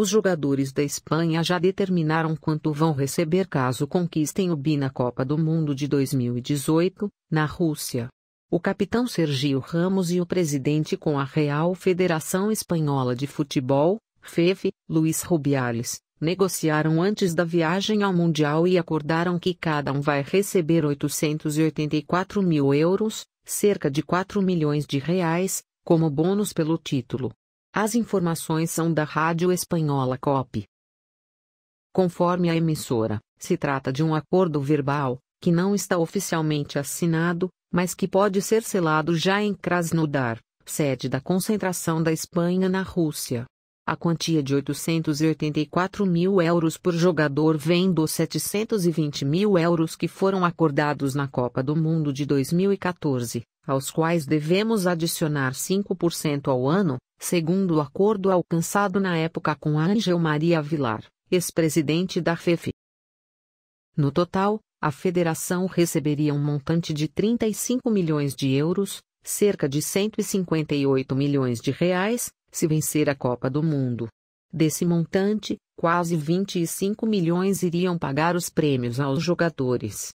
Os jogadores da Espanha já determinaram quanto vão receber caso conquistem o bi na Copa do Mundo de 2018, na Rússia. O capitão Sergio Ramos e o presidente com a Real Federação Espanhola de Futebol, FEF, Luiz Rubiales, negociaram antes da viagem ao Mundial e acordaram que cada um vai receber 884 mil euros, cerca de 4 milhões de reais, como bônus pelo título. As informações são da Rádio Espanhola COP. Conforme a emissora, se trata de um acordo verbal, que não está oficialmente assinado, mas que pode ser selado já em Krasnodar, sede da concentração da Espanha na Rússia. A quantia de 884 mil euros por jogador vem dos 720 mil euros que foram acordados na Copa do Mundo de 2014, aos quais devemos adicionar 5% ao ano, Segundo o acordo alcançado na época com Angel Maria Vilar, ex-presidente da FEF. No total, a federação receberia um montante de 35 milhões de euros, cerca de 158 milhões de reais, se vencer a Copa do Mundo. Desse montante, quase 25 milhões iriam pagar os prêmios aos jogadores.